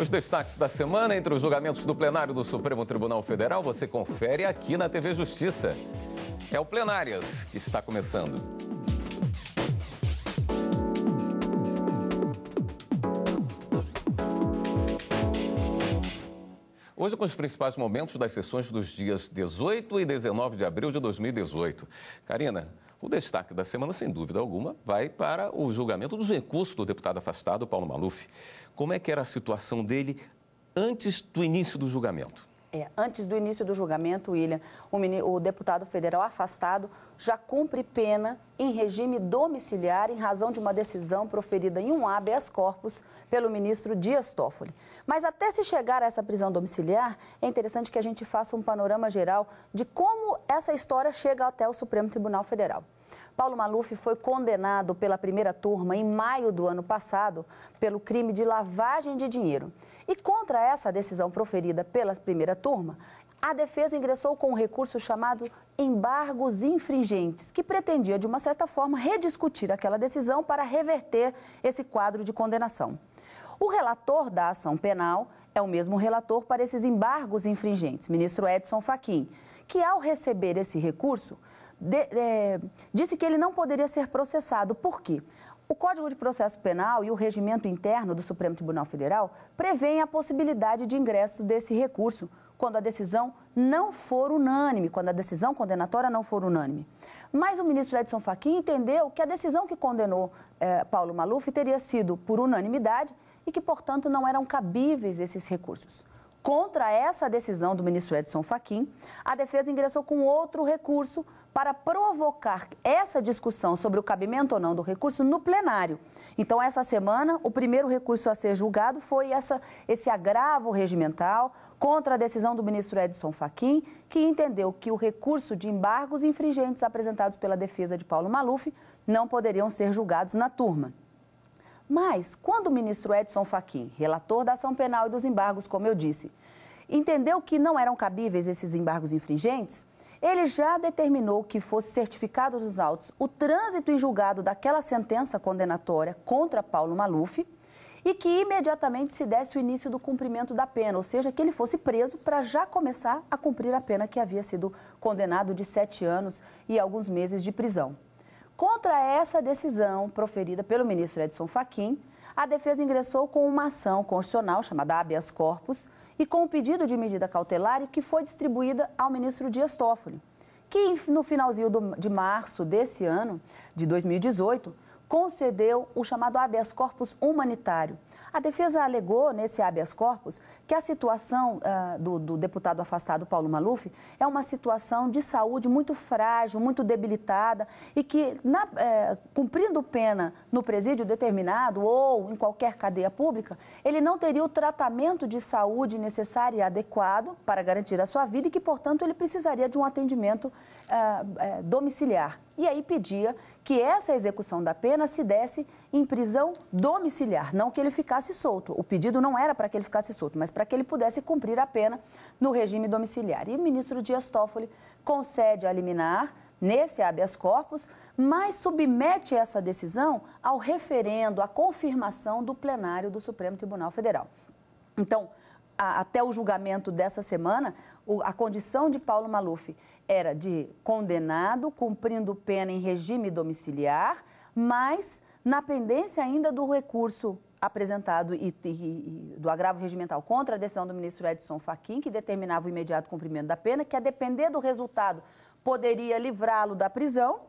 Os destaques da semana entre os julgamentos do plenário do Supremo Tribunal Federal você confere aqui na TV Justiça. É o Plenárias que está começando. Hoje, com os principais momentos das sessões dos dias 18 e 19 de abril de 2018. Karina, o destaque da semana, sem dúvida alguma, vai para o julgamento dos recursos do deputado afastado, Paulo Maluf. Como é que era a situação dele antes do início do julgamento? É, antes do início do julgamento, William, o, o, deputado federal afastado já cumpre pena em regime domiciliar em razão de uma decisão proferida em um habeas corpus pelo ministro Dias Toffoli. Mas até se chegar a essa prisão domiciliar, é interessante que a gente faça um panorama geral de como essa história chega até o Supremo Tribunal Federal. Paulo Maluf foi condenado pela primeira turma em maio do ano passado pelo crime de lavagem de dinheiro. E contra essa decisão proferida pela primeira turma, a defesa ingressou com um recurso chamado embargos infringentes, que pretendia, de uma certa forma, rediscutir aquela decisão para reverter esse quadro de condenação. O relator da ação penal é o mesmo relator para esses embargos infringentes, ministro Edson Fachin, que, ao receber esse recurso, de, é, disse que ele não poderia ser processado. Por quê? O Código de Processo Penal e o regimento interno do Supremo Tribunal Federal prevêem a possibilidade de ingresso desse recurso quando a decisão não for unânime, quando a decisão condenatória não for unânime. Mas o ministro Edson Fachin entendeu que a decisão que condenou é, Paulo Maluf teria sido por unanimidade e que, portanto, não eram cabíveis esses recursos. Contra essa decisão do ministro Edson Fachin, a defesa ingressou com outro recurso para provocar essa discussão sobre o cabimento ou não do recurso no plenário. Então, essa semana, o primeiro recurso a ser julgado foi essa, esse agravo regimental contra a decisão do ministro Edson Fachin, que entendeu que o recurso de embargos infringentes apresentados pela defesa de Paulo Maluf não poderiam ser julgados na turma. Mas, quando o ministro Edson Fachin, relator da ação penal e dos embargos, como eu disse, entendeu que não eram cabíveis esses embargos infringentes, ele já determinou que fosse certificado nos autos o trânsito em julgado daquela sentença condenatória contra Paulo Maluf e que imediatamente se desse o início do cumprimento da pena, ou seja, que ele fosse preso para já começar a cumprir a pena que havia sido condenado de sete anos e alguns meses de prisão. Contra essa decisão proferida pelo ministro Edson Fachin, a defesa ingressou com uma ação constitucional chamada habeas corpus, e com o pedido de medida cautelar que foi distribuída ao ministro Dias Toffoli, que no finalzinho de março desse ano, de 2018, concedeu o chamado habeas corpus humanitário. A defesa alegou nesse habeas corpus que a situação uh, do, do, deputado afastado Paulo Maluf é uma situação de saúde muito frágil, muito debilitada e que, na, eh, cumprindo pena no presídio determinado ou em qualquer cadeia pública, ele não teria o tratamento de saúde necessário e adequado para garantir a sua vida e que, portanto, ele precisaria de um atendimento uh, domiciliar e aí pedia que essa execução da pena se desse em prisão domiciliar, não que ele ficasse solto. O pedido não era para que ele ficasse solto, mas para que ele pudesse cumprir a pena no regime domiciliar. E o ministro Dias Toffoli concede a liminar nesse habeas corpus, mas submete essa decisão ao referendo, à confirmação do plenário do Supremo Tribunal Federal. Então, a, até o julgamento dessa semana, o, a condição de Paulo Maluf era de condenado cumprindo pena em regime domiciliar, mas na pendência ainda do recurso apresentado e, e, e, do agravo regimental contra a decisão do ministro Edson Fachin, que determinava o imediato cumprimento da pena, que a depender do resultado poderia livrá-lo da prisão,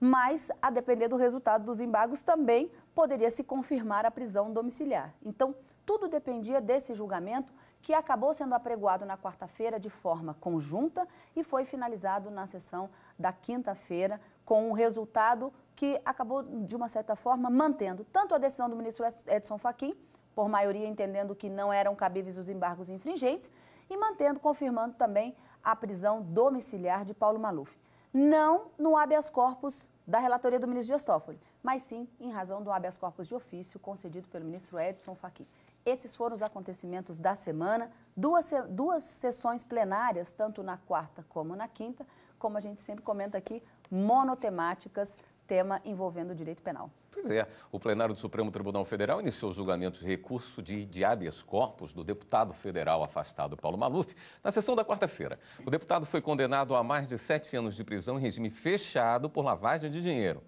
mas a depender do resultado dos embargos também poderia se confirmar a prisão domiciliar. Então, tudo dependia desse julgamento que acabou sendo apregoado na quarta-feira de forma conjunta e foi finalizado na sessão da quinta-feira com um resultado que acabou, de uma certa forma, mantendo tanto a decisão do ministro Edson Fachin, por maioria entendendo que não eram cabíveis os embargos infringentes, e mantendo, confirmando também a prisão domiciliar de Paulo Maluf. Não no habeas corpus da relatoria do ministro Dias Toffoli, mas sim em razão do habeas corpus de ofício concedido pelo ministro Edson Fachin. Esses foram os acontecimentos da semana, duas, duas sessões plenárias, tanto na quarta como na quinta, como a gente sempre comenta aqui, monotemáticas, tema envolvendo o direito penal. Pois é, o plenário do Supremo Tribunal Federal iniciou o julgamentos de recurso de, de habeas corpus do deputado federal afastado Paulo Maluf na sessão da quarta-feira. O deputado foi condenado a mais de sete anos de prisão em regime fechado por lavagem de dinheiro.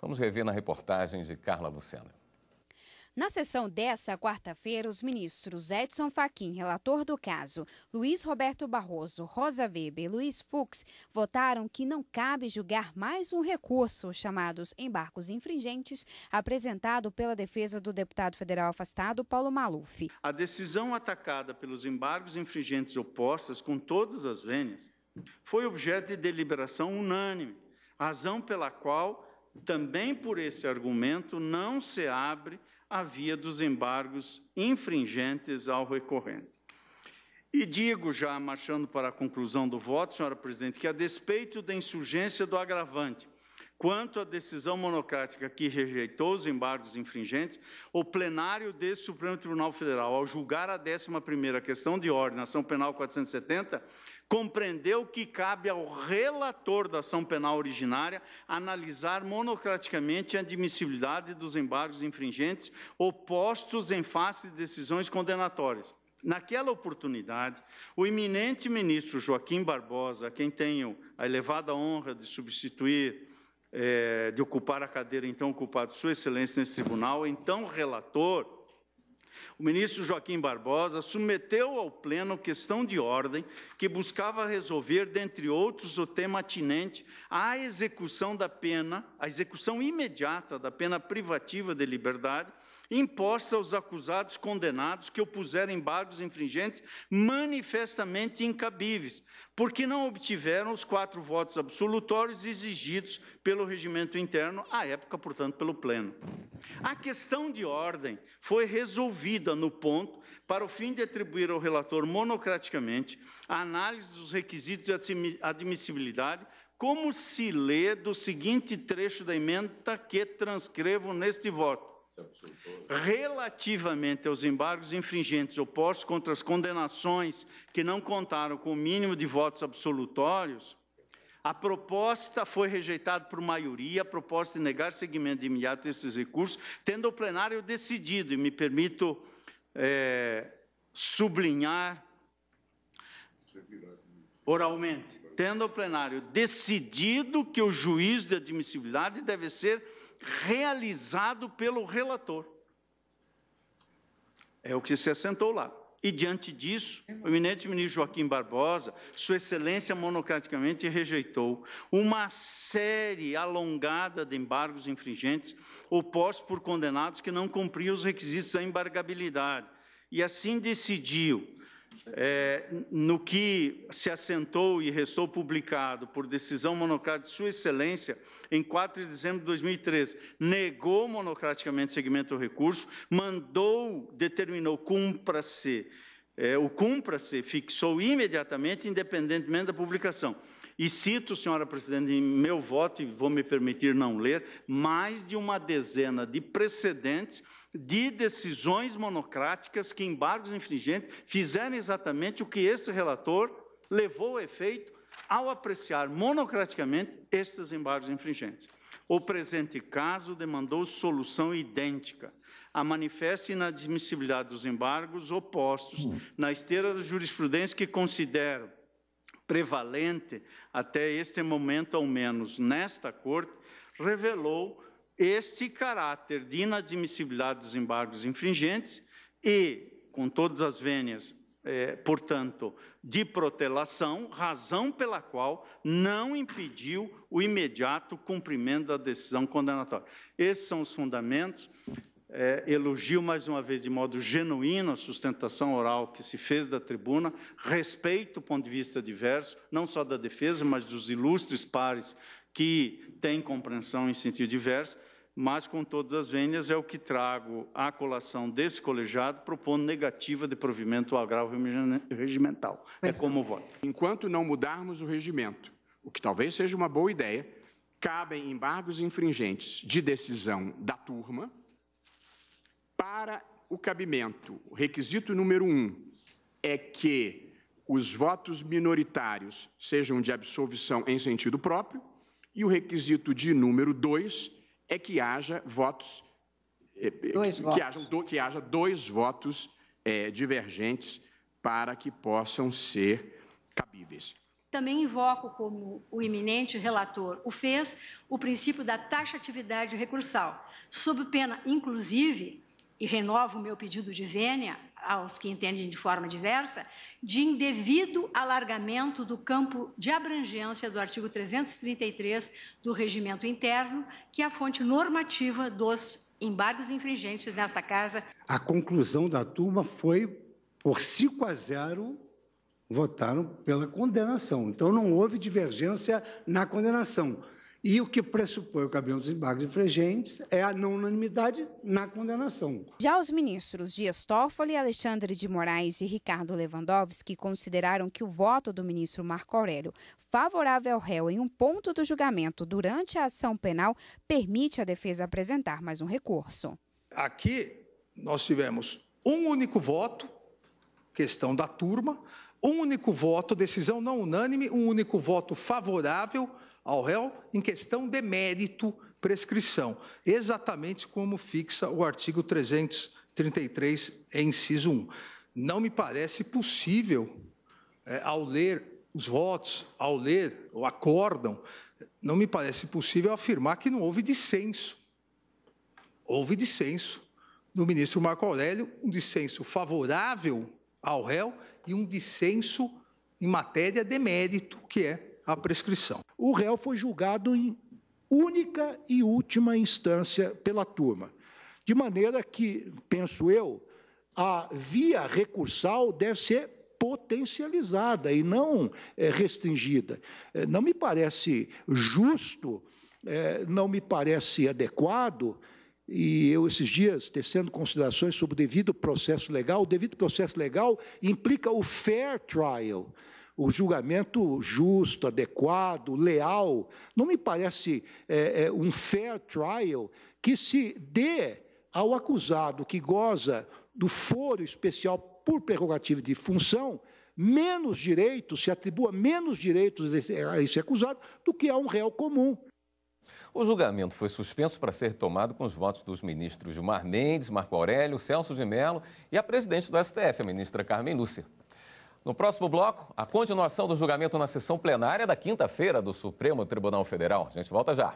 Vamos rever na reportagem de Carla Lucena. Na sessão dessa quarta-feira, os ministros Edson Fachin, relator do caso, Luiz Roberto Barroso, Rosa Weber e Luiz Fux votaram que não cabe julgar mais um recurso chamados embarcos infringentes apresentado pela defesa do deputado federal afastado Paulo Maluf. A decisão atacada pelos embargos infringentes opostas com todas as vênias foi objeto de deliberação unânime, razão pela qual também por esse argumento não se abre a via dos embargos infringentes ao recorrente. E digo já, marchando para a conclusão do voto, senhora presidente, que a despeito da insurgência do agravante Quanto à decisão monocrática que rejeitou os embargos infringentes, o plenário desse Supremo Tribunal Federal, ao julgar a 11ª questão de ordem, ação penal 470, compreendeu que cabe ao relator da ação penal originária analisar monocraticamente a admissibilidade dos embargos infringentes opostos em face de decisões condenatórias. Naquela oportunidade, o iminente ministro Joaquim Barbosa, a quem tenho a elevada honra de substituir é, de ocupar a cadeira então ocupada de Sua Excelência nesse tribunal, então relator, o ministro Joaquim Barbosa submeteu ao Pleno questão de ordem que buscava resolver, dentre outros, o tema atinente à execução da pena, à execução imediata da pena privativa de liberdade, imposta aos acusados condenados que opuseram embargos infringentes manifestamente incabíveis, porque não obtiveram os quatro votos absolutórios exigidos pelo regimento interno, à época, portanto, pelo Pleno. A questão de ordem foi resolvida no ponto para o fim de atribuir ao relator monocraticamente a análise dos requisitos de admissibilidade como se lê do seguinte trecho da emenda que transcrevo neste voto. Relativamente aos embargos infringentes opostos contra as condenações que não contaram com o mínimo de votos absolutórios, a proposta foi rejeitada por maioria, a proposta de negar seguimento de imediato a esses recursos, tendo o plenário decidido, e me permito é, sublinhar oralmente, tendo o plenário decidido que o juízo de admissibilidade deve ser realizado pelo relator. É o que se assentou lá. E diante disso, o eminente ministro Joaquim Barbosa, Sua Excelência monocraticamente rejeitou uma série alongada de embargos infringentes opostos por condenados que não cumpriam os requisitos da embargabilidade. E assim decidiu é, no que se assentou e restou publicado por decisão monocrática de Sua Excelência, em 4 de dezembro de 2013, negou monocraticamente segmento do recurso, mandou, determinou, cumpra-se, é, o cumpra-se fixou imediatamente, independentemente da publicação. E cito, senhora presidente, em meu voto, e vou me permitir não ler, mais de uma dezena de precedentes de decisões monocráticas que, embargos infringentes, fizeram exatamente o que esse relator levou a efeito ao apreciar monocraticamente estes embargos infringentes. O presente caso demandou solução idêntica. A manifesta inadmissibilidade dos embargos opostos na esteira da jurisprudência que considero prevalente até este momento, ao menos nesta Corte, revelou este caráter de inadmissibilidade dos embargos infringentes e, com todas as vênias, é, portanto, de protelação, razão pela qual não impediu o imediato cumprimento da decisão condenatória. Esses são os fundamentos. Eh, elogio mais uma vez de modo genuíno a sustentação oral que se fez da tribuna, respeito o ponto de vista diverso, não só da defesa, mas dos ilustres pares que têm compreensão em sentido diverso, mas com todas as vênias é o que trago à colação desse colegiado, propondo negativa de provimento ao agravo regimental. É como voto. Enquanto não mudarmos o regimento, o que talvez seja uma boa ideia, cabem embargos infringentes de decisão da turma para o cabimento. O requisito número um é que os votos minoritários sejam de absolvição em sentido próprio e o requisito de número dois é que haja votos. É, é, dois que, votos. do, que haja dois votos é, divergentes para que possam ser cabíveis. Também invoco, como o iminente relator o fez, o princípio da taxatividade recursal, sob pena, inclusive, e renovo o meu pedido de vênia, aos que entendem de forma diversa, de indevido alargamento do campo de abrangência do artigo 333 do Regimento Interno, que é a fonte normativa dos embargos infringentes nesta Casa. A conclusão da turma foi por 5 a 0 votaram pela condenação. Então não houve divergência na condenação. E o que pressupõe o caminhão dos embargos infringentes é a não unanimidade na condenação. Já os ministros Dias Toffoli, Alexandre de Moraes e Ricardo Lewandowski consideraram que o voto do ministro Marco Aurélio favorável ao réu em um ponto do julgamento durante a ação penal permite à defesa apresentar mais um recurso. Aqui nós tivemos um único voto, questão da turma, um único voto, decisão não unânime, um único voto favorável ao réu em questão de mérito prescrição, exatamente como fixa o artigo 333, inciso 1. Não me parece possível, é, ao ler os votos, ao ler o acórdão, não me parece possível afirmar que não houve dissenso. Houve dissenso do ministro Marco Aurélio, um dissenso favorável ao réu e um dissenso em matéria de mérito, que é a prescrição. O réu foi julgado em única e última instância pela turma. De maneira que, penso eu, a via recursal deve ser potencializada e não eh, restringida. Eh, não me parece justo, eh, não me parece adequado. E eu, esses dias, tecendo considerações sobre o devido processo legal, o devido processo legal implica o fair trial o julgamento justo, adequado, leal. Não me parece é, é, um fair trial que se dê ao acusado que goza do foro especial por prerrogativa de função menos direitos, se atribua menos direitos a esse acusado do que a um réu comum. O julgamento foi suspenso para ser tomado com os votos dos ministros Gilmar Mendes, Marco Aurélio, Celso de Mello e a presidente do STF, a ministra Carmen Lúcia. No próximo bloco, a continuação do julgamento na sessão plenária da quinta-feira do Supremo Tribunal Federal. A gente volta já.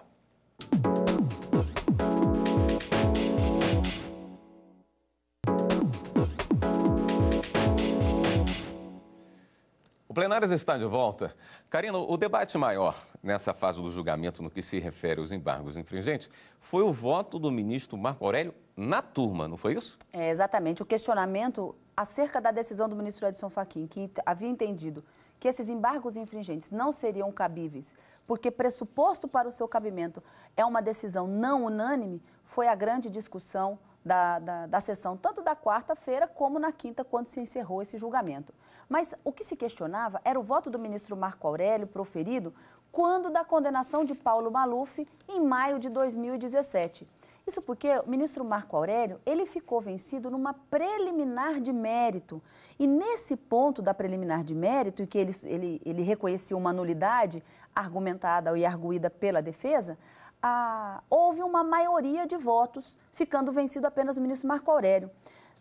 O plenário está de volta. Karina, o debate maior nessa fase do julgamento no que se refere aos embargos infringentes foi o voto do ministro Marco Aurélio na turma, não foi isso? É, exatamente. O questionamento acerca da decisão do ministro Edson Fachin, que havia entendido que esses embargos infringentes não seriam cabíveis, porque pressuposto para o seu cabimento é uma decisão não unânime, foi a grande discussão da, da, da sessão, tanto da quarta-feira como na quinta, quando se encerrou esse julgamento. Mas o que se questionava era o voto do ministro Marco Aurélio, proferido, quando da condenação de Paulo Maluf, em maio de 2017. Isso porque o ministro Marco Aurélio, ele ficou vencido numa preliminar de mérito. E nesse ponto da preliminar de mérito, em que ele, ele, ele reconheceu uma nulidade argumentada e arguída pela defesa, a, houve uma maioria de votos, ficando vencido apenas o ministro Marco Aurélio.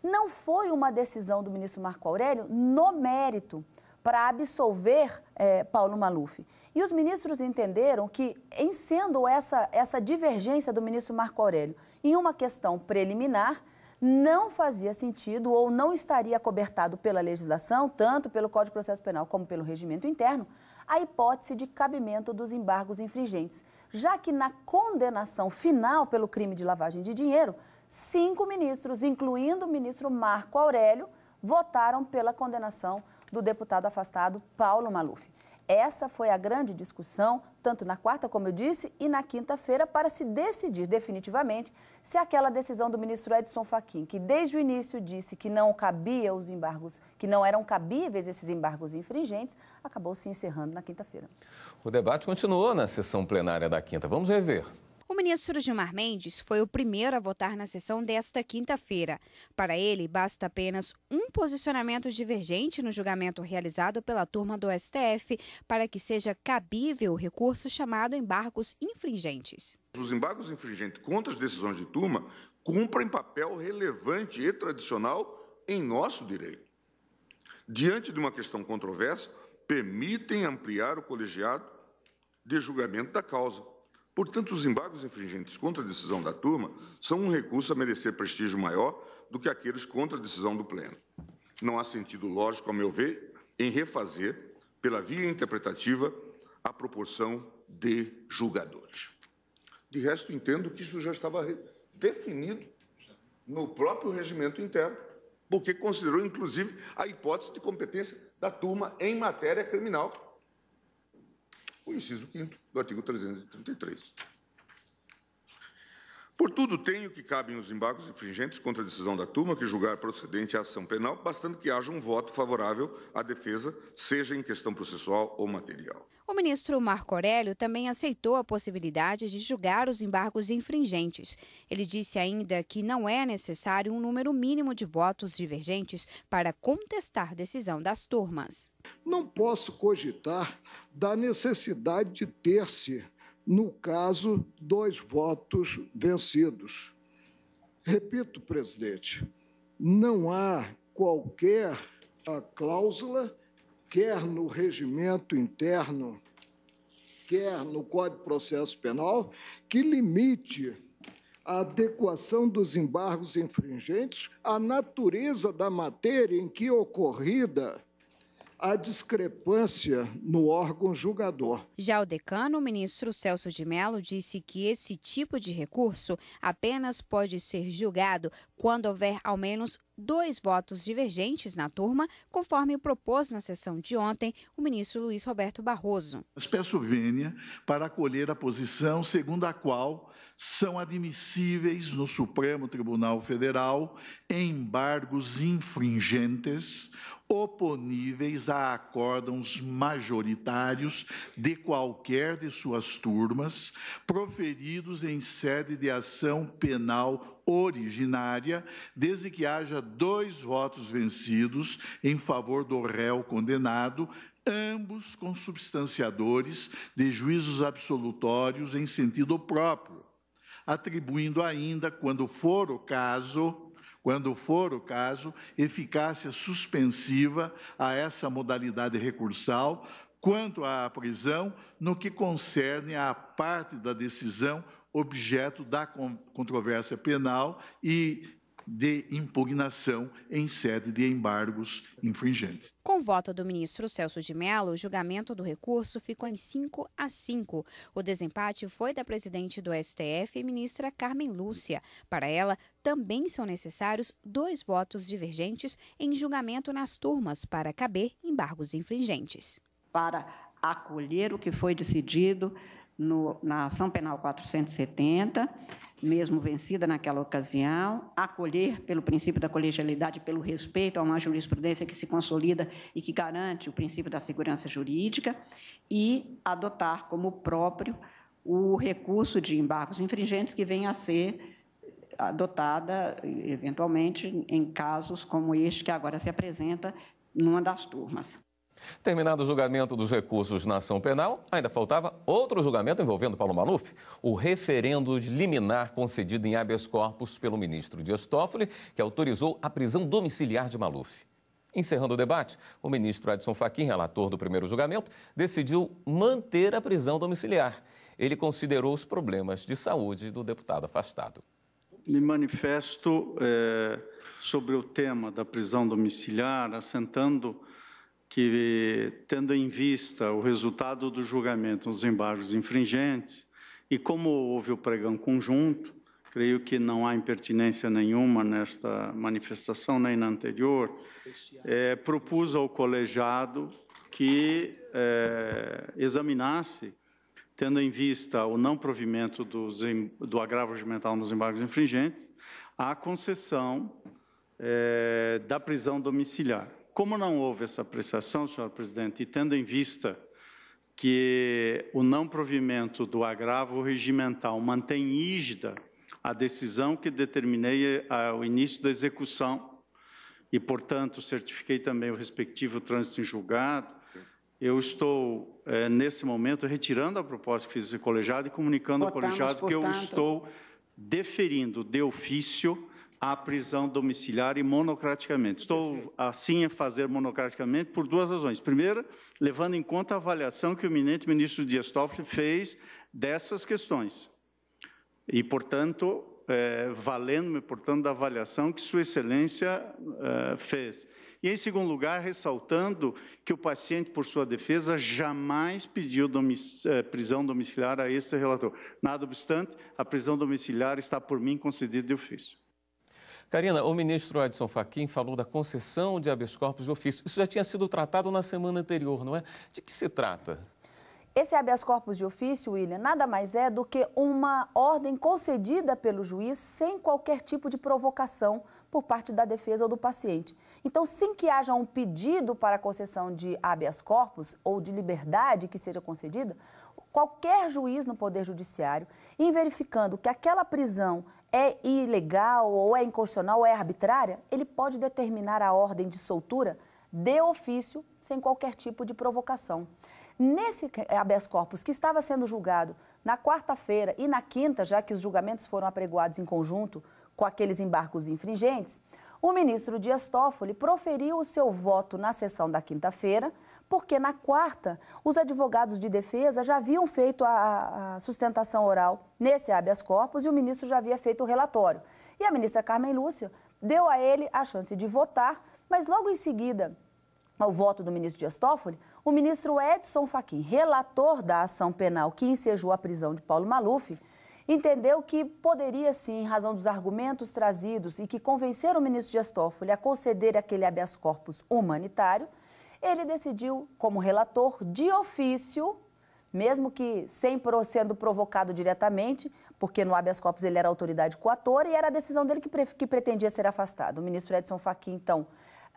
Não foi uma decisão do ministro Marco Aurélio no mérito, para absolver é, Paulo Maluf. E os ministros entenderam que, em sendo essa, essa divergência do ministro Marco Aurélio em uma questão preliminar, não fazia sentido ou não estaria cobertado pela legislação, tanto pelo Código de Processo Penal como pelo regimento interno, a hipótese de cabimento dos embargos infringentes, já que na condenação final pelo crime de lavagem de dinheiro, cinco ministros, incluindo o ministro Marco Aurélio, votaram pela condenação do deputado afastado Paulo Maluf. Essa foi a grande discussão, tanto na quarta, como eu disse, e na quinta-feira, para se decidir definitivamente se aquela decisão do ministro Edson Fachin, que desde o início disse que não cabia os embargos, que não eram cabíveis esses embargos infringentes, acabou se encerrando na quinta-feira. O debate continuou na sessão plenária da quinta. Vamos rever. O ministro Gilmar Mendes foi o primeiro a votar na sessão desta quinta-feira. Para ele, basta apenas um posicionamento divergente no julgamento realizado pela turma do STF para que seja cabível o recurso chamado embargos infringentes. Os embargos infringentes contra as decisões de turma cumprem papel relevante e tradicional em nosso direito. Diante de uma questão controversa, permitem ampliar o colegiado de julgamento da causa Portanto, os embargos infringentes contra a decisão da turma são um recurso a merecer prestígio maior do que aqueles contra a decisão do Pleno. Não há sentido lógico, a meu ver, em refazer, pela via interpretativa, a proporção de julgadores. De resto, entendo que isso já estava definido no próprio regimento interno, porque considerou, inclusive, a hipótese de competência da turma em matéria criminal, o inciso 5 do artigo 333. Por tudo tenho que cabem os embargos infringentes contra a decisão da turma que julgar procedente a ação penal, bastando que haja um voto favorável à defesa, seja em questão processual ou material. O ministro Marco Aurélio também aceitou a possibilidade de julgar os embargos infringentes. Ele disse ainda que não é necessário um número mínimo de votos divergentes para contestar decisão das turmas. Não posso cogitar da necessidade de ter-se, no caso, dois votos vencidos. Repito, presidente, não há qualquer cláusula, quer no regimento interno, quer no Código de Processo Penal, que limite a adequação dos embargos infringentes à natureza da matéria em que ocorrida a discrepância no órgão julgador. Já o decano, o ministro Celso de Mello, disse que esse tipo de recurso apenas pode ser julgado quando houver ao menos dois votos divergentes na turma, conforme propôs na sessão de ontem o ministro Luiz Roberto Barroso. Peço vênia para acolher a posição segundo a qual são admissíveis no Supremo Tribunal Federal embargos infringentes oponíveis a acórdãos majoritários de qualquer de suas turmas, proferidos em sede de ação penal originária, desde que haja dois votos vencidos em favor do réu condenado, ambos consubstanciadores de juízos absolutórios em sentido próprio atribuindo ainda, quando for o caso, quando for o caso, eficácia suspensiva a essa modalidade recursal quanto à prisão no que concerne à parte da decisão objeto da controvérsia penal e de impugnação em sede de embargos infringentes. Com voto do ministro Celso de Mello, o julgamento do recurso ficou em 5 a 5. O desempate foi da presidente do STF, ministra Carmen Lúcia. Para ela, também são necessários dois votos divergentes em julgamento nas turmas para caber embargos infringentes. Para acolher o que foi decidido, no, na ação penal 470, mesmo vencida naquela ocasião, acolher pelo princípio da colegialidade, pelo respeito a uma jurisprudência que se consolida e que garante o princípio da segurança jurídica e adotar como próprio o recurso de embargos infringentes que venha a ser adotada eventualmente em casos como este que agora se apresenta numa das turmas. Terminado o julgamento dos recursos na ação penal, ainda faltava outro julgamento envolvendo Paulo Maluf, o referendo de liminar concedido em habeas corpus pelo ministro Dias Toffoli, que autorizou a prisão domiciliar de Maluf. Encerrando o debate, o ministro Edson Fachin, relator do primeiro julgamento, decidiu manter a prisão domiciliar. Ele considerou os problemas de saúde do deputado afastado. Me manifesto é, sobre o tema da prisão domiciliar, assentando que, tendo em vista o resultado do julgamento nos embargos infringentes, e como houve o pregão conjunto, creio que não há impertinência nenhuma nesta manifestação, nem na anterior, é, propus ao colegiado que é, examinasse, tendo em vista o não provimento dos, do agravo regimental nos embargos infringentes, a concessão é, da prisão domiciliar. Como não houve essa apreciação, senhor presidente, e tendo em vista que o não provimento do agravo regimental mantém rígida a decisão que determinei eh, ao início da execução e, portanto, certifiquei também o respectivo trânsito em julgado, eu estou, é, nesse momento, retirando a proposta que fiz ao colegiado e comunicando Botamos, ao colegiado portanto, que eu estou deferindo de ofício à prisão domiciliar e monocraticamente. Estou assim a fazer monocraticamente por duas razões. Primeira, levando em conta a avaliação que o eminente ministro Dias Toffoli fez dessas questões. E, portanto, é, valendo-me, portanto, da avaliação que Sua Excelência é, fez. E, em segundo lugar, ressaltando que o paciente, por sua defesa, jamais pediu domic é, prisão domiciliar a este relator. Nada obstante, a prisão domiciliar está por mim concedida de ofício. Karina, o ministro Edson Fachin falou da concessão de habeas corpus de ofício. Isso já tinha sido tratado na semana anterior, não é? De que se trata? Esse habeas corpus de ofício, William, nada mais é do que uma ordem concedida pelo juiz sem qualquer tipo de provocação por parte da defesa ou do paciente. Então, sem que haja um pedido para concessão de habeas corpus ou de liberdade que seja concedida, qualquer juiz no Poder Judiciário, em verificando que aquela prisão é ilegal ou é inconstitucional ou é arbitrária, ele pode determinar a ordem de soltura de ofício, sem qualquer tipo de provocação. Nesse habeas corpus que estava sendo julgado na quarta-feira e na quinta, já que os julgamentos foram apregoados em conjunto com aqueles embargos infringentes, o ministro Dias Toffoli proferiu o seu voto na sessão da quinta-feira, porque na quarta os advogados de defesa já haviam feito a, a sustentação oral nesse habeas corpus e o ministro já havia feito o relatório. E a ministra Carmen Lúcia deu a ele a chance de votar, mas logo em seguida ao voto do ministro Dias Toffoli, o ministro Edson Fachin, relator da ação penal que ensejou a prisão de Paulo Maluf, entendeu que poderia sim, em razão dos argumentos trazidos e que convenceram o ministro Dias Toffoli a conceder aquele habeas corpus humanitário, ele decidiu, como relator de ofício, mesmo que sem sendo provocado diretamente, porque no habeas corpus ele era autoridade coator e era a decisão dele que, pre que pretendia ser afastado. O ministro Edson Fachin, então,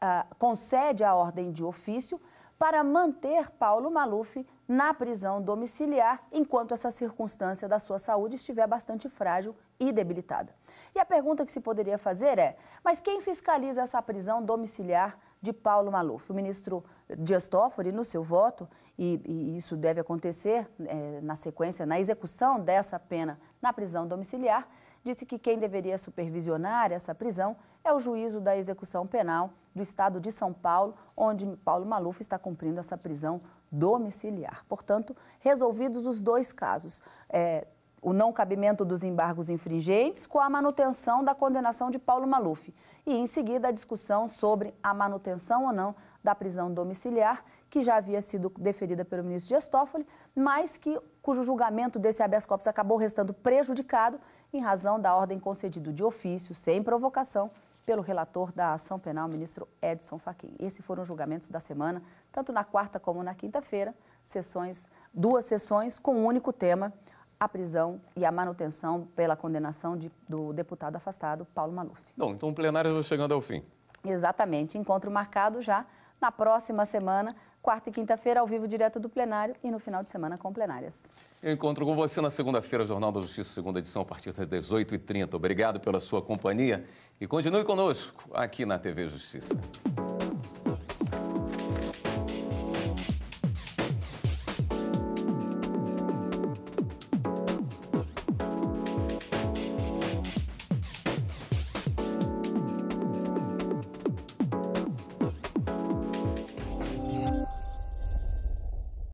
ah, concede a ordem de ofício para manter Paulo Maluf na prisão domiciliar enquanto essa circunstância da sua saúde estiver bastante frágil e debilitada. E a pergunta que se poderia fazer é: mas quem fiscaliza essa prisão domiciliar de Paulo Maluf. O ministro Dias Toffoli, no seu voto, e, e isso deve acontecer é, na sequência, na execução dessa pena na prisão domiciliar, disse que quem deveria supervisionar essa prisão é o juízo da execução penal do estado de São Paulo, onde Paulo Maluf está cumprindo essa prisão domiciliar. Portanto, resolvidos os dois casos. É, o não cabimento dos embargos infringentes com a manutenção da condenação de Paulo Maluf e, em seguida, a discussão sobre a manutenção ou não da prisão domiciliar, que já havia sido deferida pelo ministro Dias Toffoli, mas que, cujo julgamento desse habeas corpus acabou restando prejudicado em razão da ordem concedida de ofício, sem provocação, pelo relator da ação penal, ministro Edson Fachin. Esses foram os julgamentos da semana, tanto na quarta como na quinta-feira, sessões, duas sessões com um único tema, a prisão e a manutenção pela condenação de, do deputado afastado Paulo Maluf. Bom, então o plenário chegando ao fim. Exatamente, encontro marcado já na próxima semana, quarta e quinta-feira, ao vivo direto do plenário e no final de semana com plenárias. Eu encontro com você na segunda-feira, Jornal da Justiça, segunda edição, a partir das 18h30. Obrigado pela sua companhia e continue conosco aqui na TV Justiça.